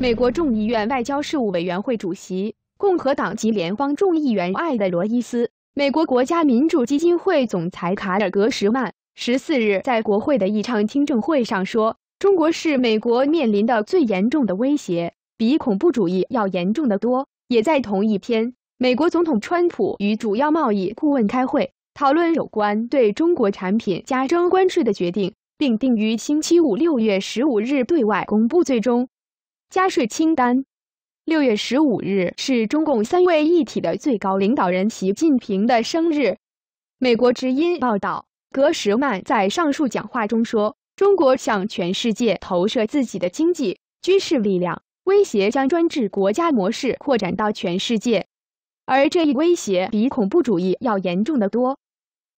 美国众议院外交事务委员会主席、共和党籍联邦众议员艾德·罗伊斯，美国国家民主基金会总裁卡尔·格什曼十四日在国会的一场听证会上说：“中国是美国面临的最严重的威胁，比恐怖主义要严重的多。”也在同一天，美国总统川普与主要贸易顾问开会，讨论有关对中国产品加征关税的决定，并定于星期五六月十五日对外公布最终。加税清单。六月十五日是中共三位一体的最高领导人习近平的生日。美国之音报道，格什曼在上述讲话中说：“中国向全世界投射自己的经济、军事力量，威胁将专制国家模式扩展到全世界，而这一威胁比恐怖主义要严重得多。”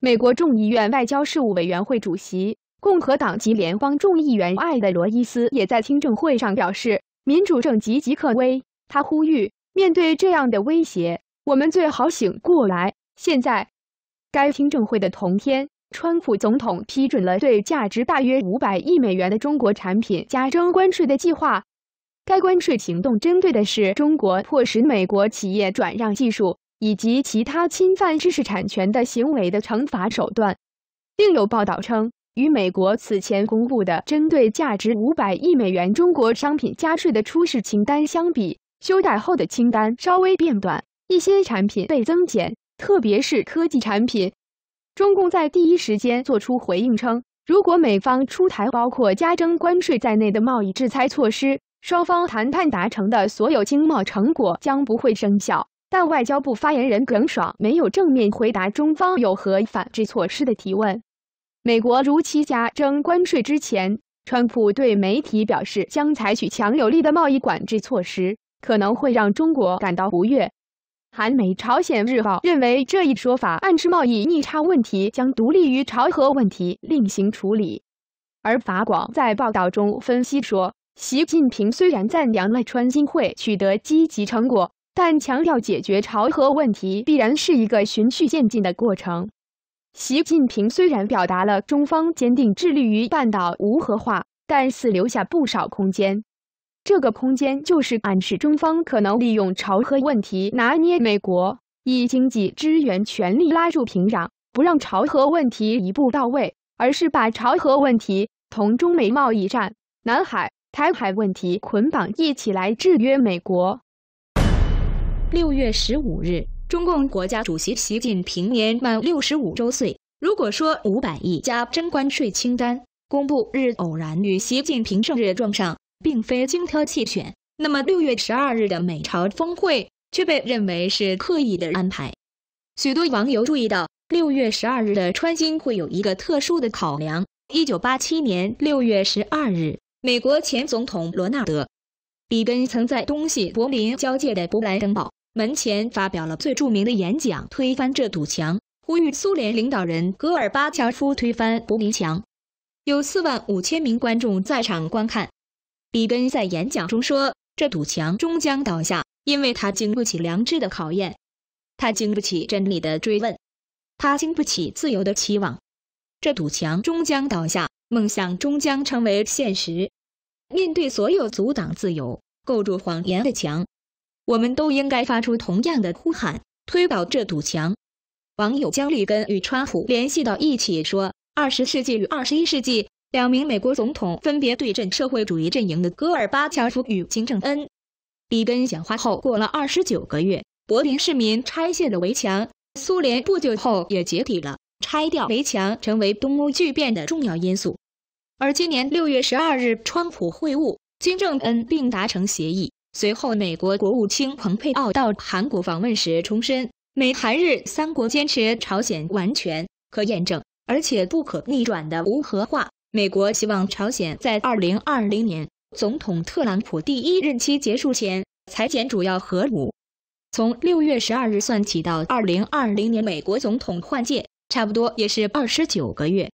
美国众议院外交事务委员会主席、共和党籍联邦众议员艾德·罗伊斯也在听证会上表示。民主正岌岌可危，他呼吁：面对这样的威胁，我们最好醒过来。现在，该听证会的同天，川普总统批准了对价值大约五百亿美元的中国产品加征关税的计划。该关税行动针对的是中国迫使美国企业转让技术以及其他侵犯知识产权的行为的惩罚手段。另有报道称。与美国此前公布的针对价值五百亿美元中国商品加税的初始清单相比，修改后的清单稍微变短，一些产品被增减，特别是科技产品。中共在第一时间做出回应称，如果美方出台包括加征关税在内的贸易制裁措施，双方谈判达成的所有经贸成果将不会生效。但外交部发言人耿爽没有正面回答中方有何反制措施的提问。美国如期加征关税之前，川普对媒体表示将采取强有力的贸易管制措施，可能会让中国感到不悦。韩美《朝鲜日报》认为这一说法暗示贸易逆差问题将独立于朝核问题另行处理。而法广在报道中分析说，习近平虽然赞扬了川金会取得积极成果，但强调解决朝核问题必然是一个循序渐进的过程。习近平虽然表达了中方坚定致力于半岛无核化，但似留下不少空间。这个空间就是暗示中方可能利用朝核问题拿捏美国，以经济支援全力拉住平壤，不让朝核问题一步到位，而是把朝核问题同中美贸易战、南海、台海问题捆绑一起来制约美国。六月十五日。中共国家主席习近平年满六十五周岁。如果说五百亿加征关税清单公布日偶然与习近平生日撞上，并非精挑细选，那么六月十二日的美朝峰会却被认为是刻意的安排。许多网友注意到，六月十二日的穿金会有一个特殊的考量：一九八七年六月十二日，美国前总统罗纳德·里根曾在东西柏林交界的勃兰登堡。门前发表了最著名的演讲，推翻这堵墙，呼吁苏联领导人戈尔巴乔夫推翻柏林墙。有4万5000名观众在场观看。里根在演讲中说：“这堵墙终将倒下，因为它经不起良知的考验，它经不起真理的追问，它经不起自由的期望。这堵墙终将倒下，梦想终将成为现实。面对所有阻挡自由、构筑谎言的墙。”我们都应该发出同样的呼喊，推倒这堵墙。网友将里根与川普联系到一起，说二十世纪与二十一世纪，两名美国总统分别对阵社会主义阵营的戈尔巴乔夫与金正恩。里根讲话后过了二十九个月，柏林市民拆卸了围墙，苏联不久后也解体了。拆掉围墙成为东欧巨变的重要因素。而今年六月十二日，川普会晤金正恩并达成协议。随后，美国国务卿蓬佩奥到韩国访问时重申，美韩日三国坚持朝鲜完全可验证而且不可逆转的无核化。美国希望朝鲜在二零二零年总统特朗普第一任期结束前裁减主要核武。从六月十二日算起到二零二零年美国总统换届，差不多也是二十九个月。